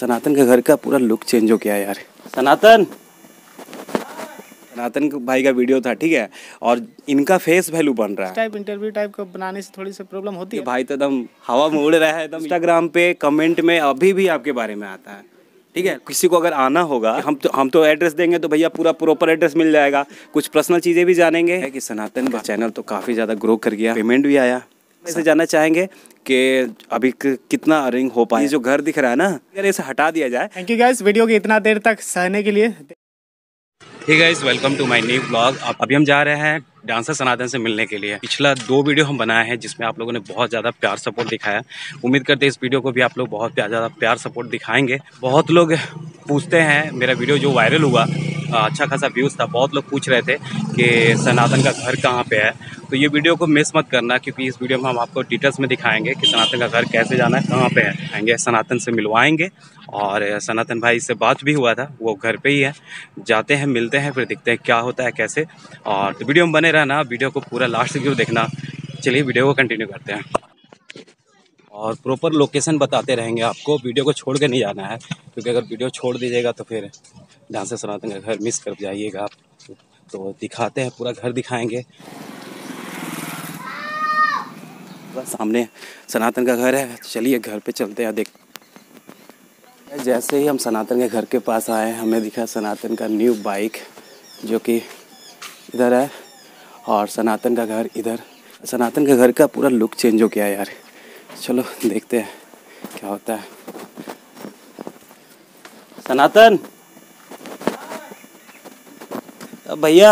सनातन के घर का पूरा लुक चेंज हो गया यार सनातन सनातन भाई का वीडियो था ठीक है और इनका फेस वैल्यू बन रहा है टाइप इंटरव्यू टाइप को बनाने से थोड़ी सी प्रॉब्लम होती है भाई तो एकदम हवा में उड़ रहा है एकदम इंस्टाग्राम पे कमेंट में अभी भी आपके बारे में आता है ठीक है किसी को अगर आना होगा हम तो हम तो एड्रेस देंगे तो भैया पूरा प्रॉपर एड्रेस मिल जाएगा कुछ पर्सनल चीज़ें भी जानेंगे कि सनातन का चैनल तो काफ़ी ज़्यादा ग्रो कर गया पेमेंट भी आया से जानना चाहेंगे कि अभी कितना अर्निंग हो पाए जो घर दिख रहा है ना अगर इसे हटा दिया जाए थैंक यू गाइस वीडियो के इतना देर तक सहने के लिए ठीक guys welcome to my new blog अभी हम जा रहे हैं डांसर सनातन से मिलने के लिए पिछला दो वीडियो हम बनाए हैं जिसमें आप लोगों ने बहुत ज़्यादा प्यार सपोर्ट दिखाया उम्मीद करते हैं इस वीडियो को भी आप लोग बहुत ज़्यादा प्यार सपोर्ट दिखाएंगे बहुत लोग पूछते हैं मेरा वीडियो जो वायरल हुआ अच्छा खासा व्यूज़ था बहुत लोग पूछ रहे थे कि सनातन का घर कहाँ पे है तो ये वीडियो को मिस मत करना क्योंकि इस वीडियो में हम आपको डिटेल्स में दिखाएंगे कि सनातन का घर कैसे जाना है कहाँ पे है आएंगे सनातन से मिलवाएंगे और सनातन भाई से बात भी हुआ था वो घर पे ही है जाते हैं मिलते हैं फिर देखते हैं क्या होता है कैसे और तो वीडियो में बने रहना वीडियो को पूरा लास्ट तक देखना चलिए वीडियो को कंटिन्यू करते हैं और प्रॉपर लोकेशन बताते रहेंगे आपको वीडियो को छोड़ के नहीं जाना है क्योंकि अगर वीडियो छोड़ दीजिएगा तो फिर जहाँ से सनातन का घर मिस कर जाइएगा आप तो दिखाते हैं पूरा घर दिखाएंगे सामने सनातन का घर है चलिए घर पे चलते हैं देख जैसे ही हम सनातन के घर के पास आए हमें दिखा सनातन का न्यू बाइक जो कि इधर है और सनातन का घर इधर सनातन के घर का पूरा लुक चेंज हो गया यार चलो देखते हैं क्या होता है सनातन भैया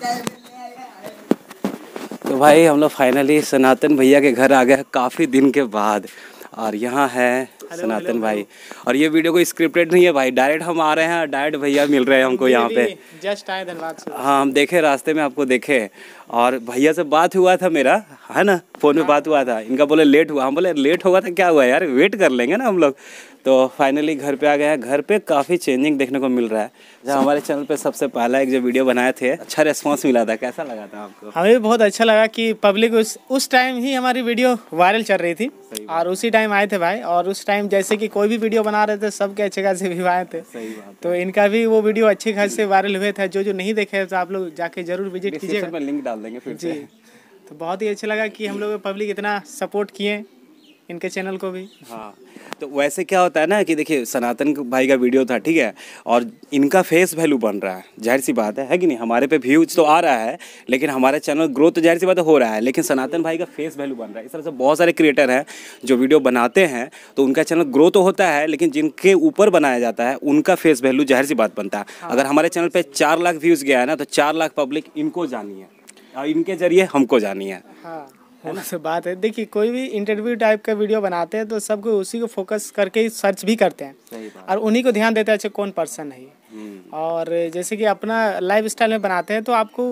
तो भाई हम लोग फाइनली सनातन भैया के घर आ गए काफ़ी दिन के बाद और यहाँ है सनातन भाई और ये वीडियो को स्क्रिप्टेड नहीं है भाई डायरेक्ट हम आ रहे हैं और डायरेक्ट भैया मिल रहे हैं हमको यहाँ पे जस्ट आए धनबाद हाँ हम देखे रास्ते में आपको देखे और भैया से बात हुआ था मेरा है ना फ़ोन में बात हुआ था इनका बोले लेट हुआ हम बोले लेट होगा तो क्या हुआ यार वेट कर लेंगे ना हम लोग तो फाइनली घर पे आ गया घर पे काफ़ी चेंजिंग देखने को मिल रहा है जब हमारे चैनल पे सबसे पहला एक जो वीडियो बनाए थे अच्छा रेस्पॉन्स मिला था कैसा लगा था आपको हमें भी बहुत अच्छा लगा कि पब्लिक उस उस टाइम ही हमारी वीडियो वायरल चल रही थी और उसी टाइम आए थे भाई और उस टाइम जैसे कि कोई भी वीडियो बना रहे थे सबके अच्छे खासे भी आए थे तो इनका भी वो वीडियो अच्छे खासे वायरल हुए थे जो जो नहीं देखे तो आप लोग जाके जरूर विजिट कीजिए लिंक डाल देंगे फिर जी तो बहुत ही अच्छा लगा कि हम लोग पब्लिक इतना सपोर्ट किए इनके चैनल को भी हाँ तो वैसे क्या होता है ना कि देखिए सनातन भाई का वीडियो था ठीक है और इनका फेस वैल्यू बन रहा है जाहिर सी बात है है कि नहीं हमारे पे व्यूज तो आ रहा है लेकिन हमारे चैनल ग्रोथ तो जाहिर सी बात हो रहा है लेकिन सनातन भाई का फेस वैल्यू बन रहा है इस तरह से बहुत सारे क्रिएटर हैं जो वीडियो बनाते हैं तो उनका चैनल ग्रो तो होता है लेकिन जिनके ऊपर बनाया जाता है उनका फेस वैल्यू जाहिर सी बात बनता है हाँ। अगर हमारे चैनल पर चार लाख व्यूज़ गया है ना तो चार लाख पब्लिक इनको जानी है और इनके जरिए हमको जानी है हाँ से तो बात है देखिए कोई भी इंटरव्यू टाइप का वीडियो बनाते हैं तो सबको उसी को फोकस करके ही सर्च भी करते हैं और उन्हीं को ध्यान देते हैं अच्छा कौन पर्सन है हम्म। और जैसे कि अपना लाइफ स्टाइल में बनाते हैं तो आपको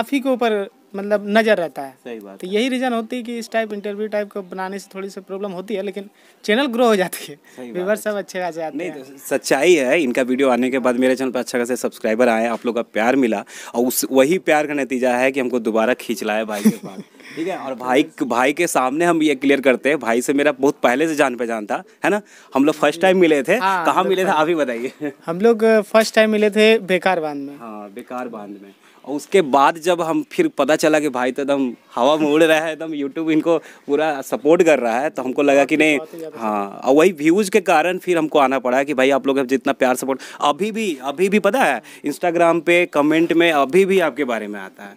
आप ही के ऊपर मतलब नज़र रहता है सही बात तो है। यही रीज़न होती है कि इस टाइप इंटरव्यू टाइप को बनाने से थोड़ी सी प्रॉब्लम होती है लेकिन चैनल ग्रो हो जाती है सही बात सब अच्छे खासे आते नहीं तो सच्चाई है इनका वीडियो आने के बाद मेरे चैनल पर अच्छा खासे सब्सक्राइबर आए आप लोग का प्यार मिला और उस वही प्यार का नतीजा है कि हमको दोबारा खींच लाया भाई के पास ठीक है और भाई भाई के सामने हम ये क्लियर करते हैं भाई से मेरा बहुत पहले से जान पहचान था है ना हम लोग फर्स्ट टाइम मिले थे हाँ, कहाँ तो मिले थे आप ही बताइए हम लोग फर्स्ट uh, टाइम मिले थे बेकार बांध में हाँ बेकार बांध में और उसके बाद जब हम फिर पता चला कि भाई तो एकदम हवा में उड़ रहा है एकदम यूट्यूब इनको पूरा सपोर्ट कर रहा है तो हमको लगा कि नहीं हाँ और वही व्यूज़ के कारण फिर हमको आना पड़ा कि भाई आप लोग जितना प्यार सपोर्ट अभी भी अभी भी पता है इंस्टाग्राम पे कमेंट में अभी भी आपके बारे में आता है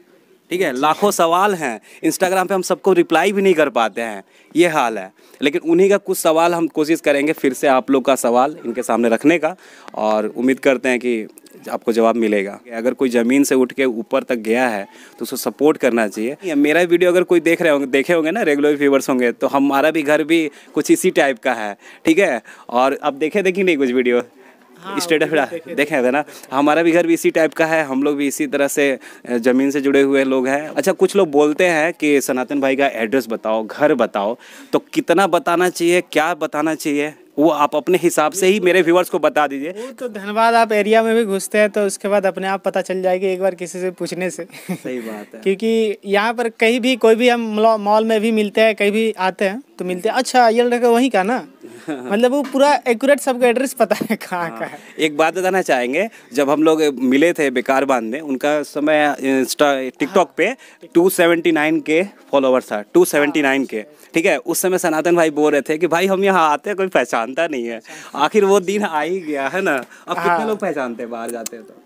ठीक है लाखों सवाल हैं इंस्टाग्राम पे हम सबको रिप्लाई भी नहीं कर पाते हैं ये हाल है लेकिन उन्हीं का कुछ सवाल हम कोशिश करेंगे फिर से आप लोग का सवाल इनके सामने रखने का और उम्मीद करते हैं कि आपको जवाब मिलेगा अगर कोई ज़मीन से उठ के ऊपर तक गया है तो उसको सपोर्ट करना चाहिए मेरा वीडियो अगर कोई देख रहे होंगे देखे होंगे ना रेगुलर व्यूवर्स होंगे तो हमारा भी घर भी कुछ इसी टाइप का है ठीक है और आप देखे देखी नहीं कुछ वीडियो हाँ, स्टेटस देखे, देखे थे ना हमारा भी घर भी इसी टाइप का है हम लोग भी इसी तरह से ज़मीन से जुड़े हुए लोग हैं अच्छा कुछ लोग बोलते हैं कि सनातन भाई का एड्रेस बताओ घर बताओ तो कितना बताना चाहिए क्या बताना चाहिए वो आप अपने हिसाब से ही तो- मेरे व्यूवर्स को बता दीजिए तो धनबाद आप एरिया में भी घुसते हैं तो उसके बाद अपने आप पता चल जाएगी एक बार किसी से पूछने से सही बात है क्योंकि यहाँ पर कहीं भी कोई भी हम मॉल में भी मिलते हैं कहीं भी आते हैं तो मिलते हैं अच्छा ये लड़का वहीं का ना मतलब वो पूरा एक्यूरेट सबका एड्रेस पता है कहाँ का हाँ, है एक बात बताना चाहेंगे जब हम लोग मिले थे बेकार बांध में उनका समय इंस्टा हाँ। टिकटॉक पे 279 के फॉलोवर था 279 हाँ। के ठीक है उस समय सनातन भाई बोल रहे थे कि भाई हम यहाँ आते हैं कोई पहचानता नहीं है आखिर वो दिन आ ही गया है ना अब कितने लोग पहचानते हैं बाहर जाते हैं तो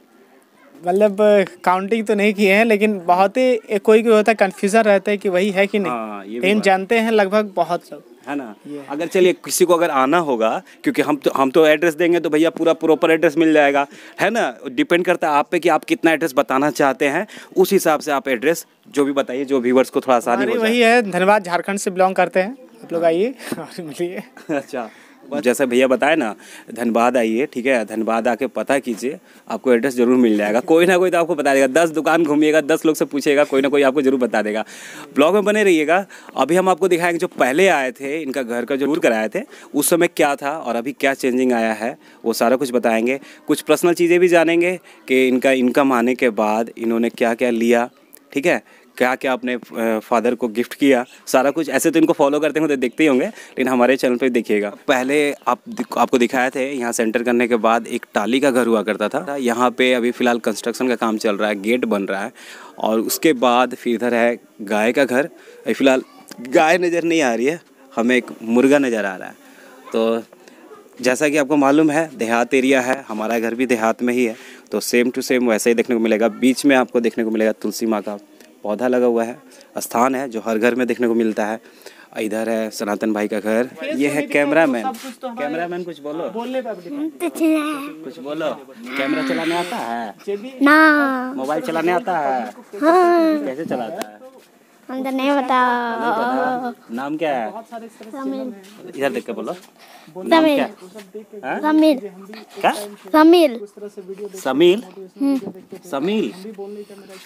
मतलब काउंटिंग तो नहीं किए हैं लेकिन बहुत ही कोई कोई होता है कन्फ्यूजन रहता है कि वही है कि नहीं लेकिन जानते हैं लगभग बहुत लोग है ना yeah. अगर चलिए किसी को अगर आना होगा क्योंकि हम तो हम तो एड्रेस देंगे तो भैया पूरा प्रॉपर एड्रेस मिल जाएगा है ना डिपेंड करता है आप पे कि आप कितना एड्रेस बताना चाहते हैं उस हिसाब से आप एड्रेस जो भी बताइए जो व्यूवर्स को थोड़ा आसानी वही है धन्यवाद झारखंड से बिलोंग करते हैं आप लोग आइए अच्छा जैसे भैया बताए ना धनबाद आइए ठीक है धनबाद आके पता कीजिए आपको एड्रेस जरूर मिल जाएगा कोई ना कोई तो आपको बता देगा दस दुकान घूमिएगा दस लोग से पूछेगा कोई ना कोई आपको जरूर बता देगा ब्लॉग में बने रहिएगा अभी हम आपको दिखाएंगे जो पहले आए थे इनका घर का जरूर कराए थे उस समय क्या था और अभी क्या चेंजिंग आया है वो सारा कुछ बताएंगे कुछ पर्सनल चीज़ें भी जानेंगे कि इनका इनकम आने के बाद इन्होंने क्या क्या लिया ठीक है क्या क्या अपने फादर को गिफ्ट किया सारा कुछ ऐसे तो इनको फॉलो करते होंगे देखते ही होंगे लेकिन हमारे चैनल पर देखिएगा पहले आप आपको दिखाया थे यहाँ सेंटर करने के बाद एक टाली का घर हुआ करता था यहाँ पे अभी फ़िलहाल कंस्ट्रक्शन का काम चल रहा है गेट बन रहा है और उसके बाद फिर इधर है गाय का घर अभी फ़िलहाल गाय नज़र नहीं आ रही है हमें एक मुर्गा नज़र आ रहा है तो जैसा कि आपको मालूम है देहात एरिया है हमारा घर भी देहात में ही है तो सेम टू सेम वैसे ही देखने को मिलेगा बीच में आपको देखने को मिलेगा तुलसी माँ का पौधा लगा हुआ है स्थान है जो हर घर में देखने को मिलता है इधर है सनातन भाई का घर ये है कैमरा मैन कैमरा मैन कुछ बोलो हाँ, बोलने कुछ बोलो कैमरा चलाने आता है ना मोबाइल चलाने आता है हाँ। कैसे चलाता है हम तो नहीं बताओ नाम क्या है समीर इधर देख के बोलो समीर समीर क्या समीर समीर समीर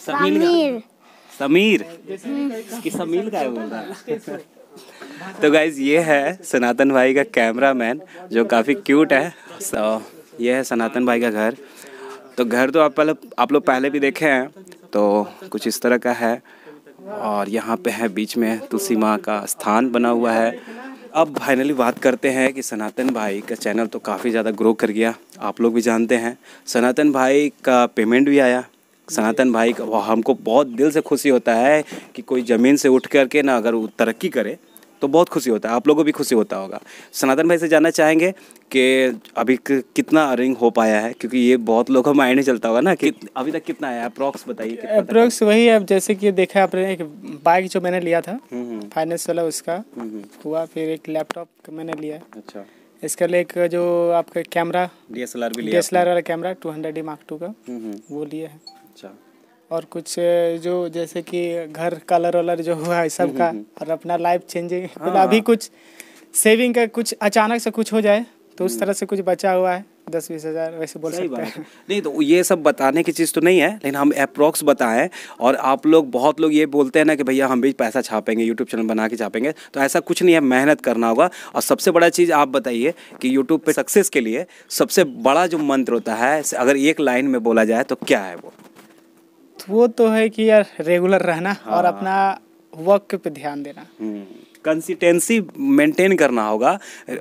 समीर समीर हम्म। इसकी समीर का है बोल रहा तो गाइज ये है सनातन भाई का कैमरा मैन जो काफ़ी क्यूट है so, ये है सनातन भाई का घर तो घर तो आप पहले आप लोग पहले भी देखे हैं तो कुछ इस तरह का है और यहाँ पे है बीच में तुलसी माँ का स्थान बना हुआ है अब फाइनली बात करते हैं कि सनातन भाई का चैनल तो काफ़ी ज़्यादा ग्रो कर गया आप लोग भी जानते हैं सनातन भाई का पेमेंट भी आया सनातन भाई हमको बहुत दिल से खुशी होता है कि कोई ज़मीन से उठ करके ना अगर तरक्की करे तो बहुत खुशी होता है आप लोगों को भी खुशी होता होगा सनातन भाई से जानना चाहेंगे कि अभी कितना अर्निंग हो पाया है क्योंकि ये बहुत लोगों का माइंड चलता होगा ना कि अभी तक कितना है अप्रोक्स बताइए अप्रोक्स वही है जैसे कि देखा आपने एक बाइक जो मैंने लिया था फाइनेंस हम्म, हम्म। वाला उसका हम्म, हुआ फिर एक लैपटॉप मैंने लिया अच्छा इसका एक जो आपका कैमरा डीएसएलआर भी लिया आर वाला camera two hundred D mark two का वो लिया है अच्छा और कुछ जो जैसे कि घर कलर वलर जो हुआ है सबका हम्म, हम्म, हम्म। और अपना लाइफ चेंजिंग हाँ। अभी हाँ। कुछ सेविंग का कुछ अचानक से कुछ हो जाए तो उस तरह से कुछ बचा हुआ है दस बीस हजार वैसे बोल सकते हैं नहीं तो ये सब बताने की चीज़ तो नहीं है लेकिन हम अप्रोक्स बताएं और आप लोग बहुत लोग ये बोलते हैं ना कि भैया हम भी पैसा छापेंगे यूट्यूब चैनल बना के छापेंगे तो ऐसा कुछ नहीं है मेहनत करना होगा और सबसे बड़ा चीज़ आप बताइए कि यूट्यूब पर सक्सेस के लिए सबसे बड़ा जो मंत्र होता है अगर एक लाइन में बोला जाए तो क्या है वो वो तो है कि यार रेगुलर रहना हाँ। और अपना वर्क पे ध्यान देना कंसिस्टेंसी हम्म, मेंटेन करना होगा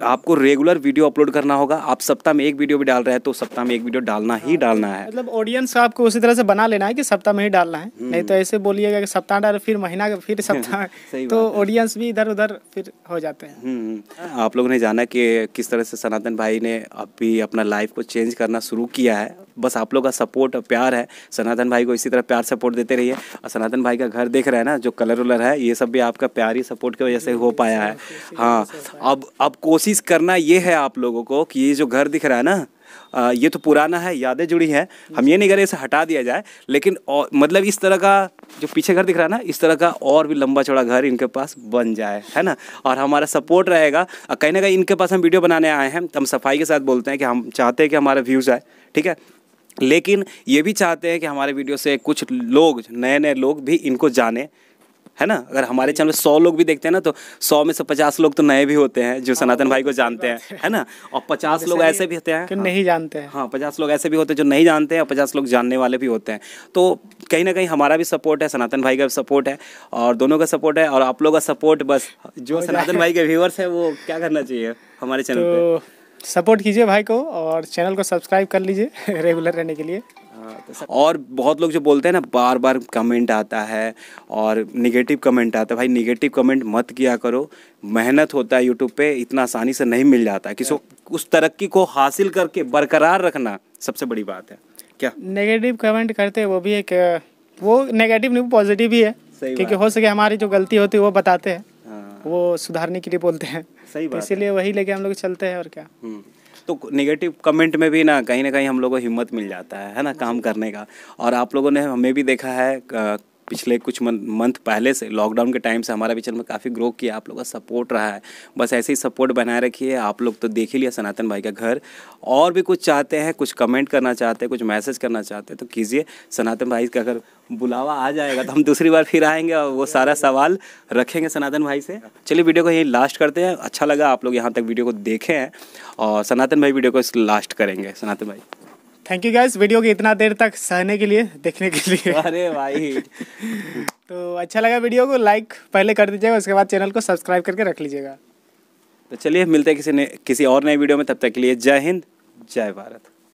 आपको रेगुलर वीडियो अपलोड करना होगा आप सप्ताह में एक वीडियो भी डाल रहे हैं तो सप्ताह में एक वीडियो डालना ही हाँ, डालना है मतलब ऑडियंस आपको उसी तरह से बना लेना है कि सप्ताह में ही डालना है हम्म। नहीं तो ऐसे बोलिएगा कि सप्ताह डाल फिर महीना फिर सप्ताह तो ऑडियंस भी इधर उधर फिर हो जाते हैं हम्म, आप लोगों ने जाना कि किस तरह से सनातन भाई ने अभी अपना लाइफ को चेंज करना शुरू किया है बस आप लोग का सपोर्ट और प्यार है सनातन भाई को इसी तरह प्यार सपोर्ट देते रहिए और सनातन भाई का घर देख रहे हैं ना जो कलर उलर है ये सब भी आपका प्यार ही सपोर्ट की वजह से हो पाया है हाँ अब अब कोशिश करना ये है आप लोगों को कि ये जो घर दिख रहा है ना आ, ये तो पुराना है यादें जुड़ी हैं हम ये नहीं करें इसे हटा दिया जाए लेकिन और, मतलब इस तरह का जो पीछे घर दिख रहा है ना इस तरह का और भी लंबा चौड़ा घर इनके पास बन जाए है ना और हमारा सपोर्ट रहेगा कहीं ना कहीं इनके पास हम वीडियो बनाने आए हैं तो हम सफाई के साथ बोलते हैं कि हम चाहते हैं कि हमारा व्यूज़ आए ठीक है लेकिन ये भी चाहते हैं कि हमारे वीडियो से कुछ लोग नए नए लोग भी इनको जाने है ना अगर हमारे चैनल सौ लोग भी देखते हैं ना तो सौ में से पचास लोग तो नए भी होते हैं जो हाँ, सनातन तो भाई को जानते हैं है ना और पचास लोग ऐसे भी होते हैं कि हाँ। नहीं जानते हैं हाँ पचास लोग ऐसे भी होते हैं जो नहीं जानते हैं और पचास लोग जानने वाले भी होते हैं तो कहीं ना कहीं हमारा भी सपोर्ट है सनातन भाई का भी सपोर्ट है और दोनों का सपोर्ट है और आप लोग का सपोर्ट बस जो सनातन भाई के व्यूवर्स है वो क्या करना चाहिए हमारे चैनल पर सपोर्ट कीजिए भाई को और चैनल को सब्सक्राइब कर लीजिए रेगुलर रहने के लिए हाँ, तो और बहुत लोग जो बोलते हैं ना बार बार कमेंट आता है और निगेटिव कमेंट आता है भाई निगेटिव कमेंट मत किया करो मेहनत होता है यूट्यूब पे इतना आसानी से नहीं मिल जाता किसी हाँ। उस तरक्की को हासिल करके बरकरार रखना सबसे बड़ी बात है क्या नेगेटिव कमेंट करते वो भी एक वो नेगेटिव नहीं पॉजिटिव भी है क्योंकि हो सके हमारी जो गलती होती है वो बताते हैं वो सुधारने के लिए बोलते हैं सही तो बात इसीलिए वही लेके हम लोग चलते हैं और क्या हम्म। तो नेगेटिव कमेंट में भी ना कहीं ना कहीं हम लोग को हिम्मत मिल जाता है है ना काम करने का और आप लोगों ने हमें भी देखा है पिछले कुछ मंथ पहले से लॉकडाउन के टाइम से हमारा भी चैनल काफ़ी ग्रो किया आप लोग का सपोर्ट रहा है बस ऐसे ही सपोर्ट बनाए रखिए आप लोग तो देख ही लिया सनातन भाई का घर और भी कुछ चाहते हैं कुछ कमेंट करना चाहते हैं कुछ मैसेज करना चाहते हैं तो कीजिए सनातन भाई का अगर बुलावा आ जाएगा तो हम दूसरी बार फिर आएंगे और वो सारा सवाल रखेंगे सनातन भाई से चलिए वीडियो को यही लास्ट करते हैं अच्छा लगा आप लोग यहाँ तक वीडियो को देखें और सनातन भाई वीडियो को लास्ट करेंगे सनातन भाई थैंक यू गाइस वीडियो के इतना देर तक सहने के लिए देखने के लिए अरे भाई तो अच्छा लगा वीडियो को लाइक पहले कर दीजिएगा उसके बाद चैनल को सब्सक्राइब करके रख लीजिएगा तो चलिए मिलते हैं किसी ने किसी और नए वीडियो में तब तक के लिए जय हिंद जय भारत